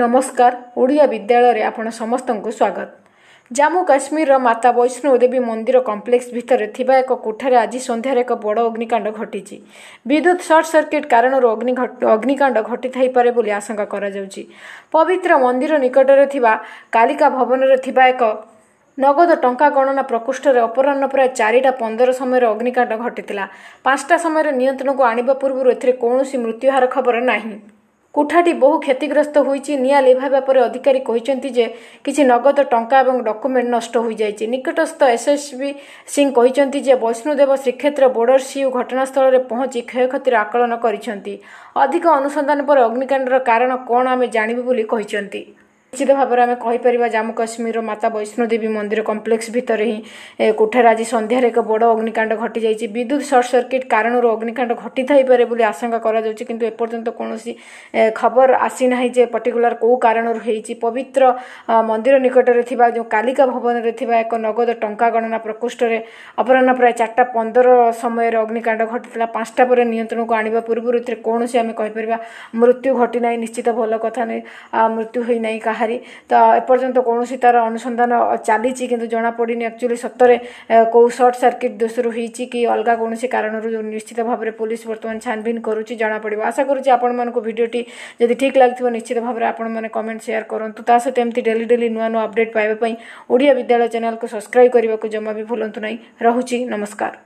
ନମସ୍କାର ଓଡ଼ିଆ ବିଦ୍ୟାଳୟରେ ଆପଣ ସମସ୍ତଙ୍କୁ ସ୍ୱାଗତ ଜାମ୍ମୁ କାଶ୍ମୀରର ମାତା ବୈଷ୍ଣୋ ଦେବୀ ମନ୍ଦିର କମ୍ପ୍ଲେକ୍ସ ଭିତରେ ଥିବା ଏକ କୋଠାରେ ଆଜି ସନ୍ଧ୍ୟାରେ ଏକ ବଡ଼ ଅଗ୍ନିକାଣ୍ଡ ଘଟିଛି ବିଦ୍ୟୁତ୍ ସର୍ଟ ସର୍କିଟ୍ କାରଣରୁ ଅଗ୍ନି ଅଗ୍ନିକାଣ୍ଡ ଘଟିଥାଇପାରେ ବୋଲି ଆଶଙ୍କା କରାଯାଉଛି ପବିତ୍ର ମନ୍ଦିର ନିକଟରେ ଥିବା କାଲିକା ଭବନରେ ଥିବା ଏକ ନଗଦ ଟଙ୍କା ଗଣନା ପ୍ରକୋଷ୍ଠରେ ଅପରାହ୍ନ ପ୍ରାୟ ଚାରିଟା ପନ୍ଦର ସମୟରେ ଅଗ୍ନିକାଣ୍ଡ ଘଟିଥିଲା ପାଞ୍ଚଟା ସମୟରେ ନିୟନ୍ତ୍ରଣକୁ ଆଣିବା ପୂର୍ବରୁ ଏଥିରେ କୌଣସି ମୃତ୍ୟୁହାର ଖବର ନାହିଁ କୋଠାଟି ବହୁ କ୍ଷତିଗ୍ରସ୍ତ ହୋଇଛି ନିଆଁ ଲିଭାଇବା ପରେ ଅଧିକାରୀ କହିଛନ୍ତି ଯେ କିଛି ନଗଦ ଟଙ୍କା ଏବଂ ଡକ୍ୟୁମେଣ୍ଟ ନଷ୍ଟ ହୋଇଯାଇଛି ନିକଟସ୍ଥ ଏସ୍ଏସ୍ବି ସିଂ କହିଛନ୍ତି ଯେ ବୈଷ୍ଣୁଦେବ ଶ୍ରୀକ୍ଷେତ୍ର ବୋର୍ଡର ସିଇଓ ଘଟଣାସ୍ଥଳରେ ପହଞ୍ଚି କ୍ଷୟକ୍ଷତିର ଆକଳନ କରିଛନ୍ତି ଅଧିକ ଅନୁସନ୍ଧାନ ପରେ ଅଗ୍ନିକାଣ୍ଡର କାରଣ କ'ଣ ଆମେ ଜାଣିବୁ ବୋଲି କହିଛନ୍ତି ନିଶ୍ଚିତ ଭାବରେ ଆମେ କହିପାରିବା ଜାମ୍ମୁ କାଶ୍ମୀରର ମାତା ବୈଷ୍ଣୋଦେବୀ ମନ୍ଦିର କମ୍ପ୍ଲେକ୍ସ ଭିତରେ ହିଁ କୋଠାରେ ଆଜି ସନ୍ଧ୍ୟାରେ ଏକ ବଡ଼ ଅଗ୍ନିକାଣ୍ଡ ଘଟିଯାଇଛି ବିଦ୍ୟୁତ୍ ସର୍ଟ ସର୍କିଟ୍ କାରଣରୁ ଅଗ୍ନିକାଣ୍ଡ ଘଟିଥାଇପାରେ ବୋଲି ଆଶଙ୍କା କରାଯାଉଛି କିନ୍ତୁ ଏପର୍ଯ୍ୟନ୍ତ କୌଣସି ଖବର ଆସିନାହିଁ ଯେ ପର୍ଟିକୁଲାର କେଉଁ କାରଣରୁ ହୋଇଛି ପବିତ୍ର ମନ୍ଦିର ନିକଟରେ ଥିବା ଯେଉଁ କାଲିକା ଭବନରେ ଥିବା ଏକ ନଗଦ ଟଙ୍କା ଗଣନା ପ୍ରକୋଷ୍ଠରେ ଅପରାହ୍ନ ପ୍ରାୟ ଚାରିଟା ପନ୍ଦର ସମୟରେ ଅଗ୍ନିକାଣ୍ଡ ଘଟିଥିଲା ପାଞ୍ଚଟା ପରେ ନିୟନ୍ତ୍ରଣକୁ ଆଣିବା ପୂର୍ବରୁ ଏଥିରେ କୌଣସି ଆମେ କହିପାରିବା ମୃତ୍ୟୁ ଘଟିନାହିଁ ନିଶ୍ଚିତ ଭଲ କଥା ନାହିଁ ମୃତ୍ୟୁ ହୋଇନାହିଁ କାହା ବାହାରି ତ ଏପର୍ଯ୍ୟନ୍ତ କୌଣସି ତା'ର ଅନୁସନ୍ଧାନ ଚାଲିଛି କିନ୍ତୁ ଜଣାପଡ଼ିନି ଆକ୍ଚୁଆଲି ସତରେ କେଉଁ ସର୍ଟ ସର୍କିଟ୍ ଦୋଷରୁ ହେଇଛି କି ଅଲଗା କୌଣସି କାରଣରୁ ନିଶ୍ଚିତ ଭାବରେ ପୋଲିସ ବର୍ତ୍ତମାନ ଛାନଭିନ୍ କରୁଛି ଜଣାପଡ଼ିବ ଆଶା କରୁଛି ଆପଣମାନଙ୍କୁ ଭିଡ଼ିଓଟି ଯଦି ଠିକ୍ ଲାଗିଥିବ ନିଶ୍ଚିତ ଭାବରେ ଆପଣମାନେ କମେଣ୍ଟ ସେୟାର କରନ୍ତୁ ତା ସହିତ ଏମିତି ଡେଲି ଡେଲି ନୂଆ ନୂଆ ଅପଡେଟ୍ ପାଇବା ପାଇଁ ଓଡ଼ିଆ ବିଦ୍ୟାଳୟ ଚ୍ୟାନେଲକୁ ସବସ୍କ୍ରାଇବ୍ କରିବାକୁ ଜମା ବି ଭୁଲନ୍ତୁ ନାହିଁ ରହୁଛି ନମସ୍କାର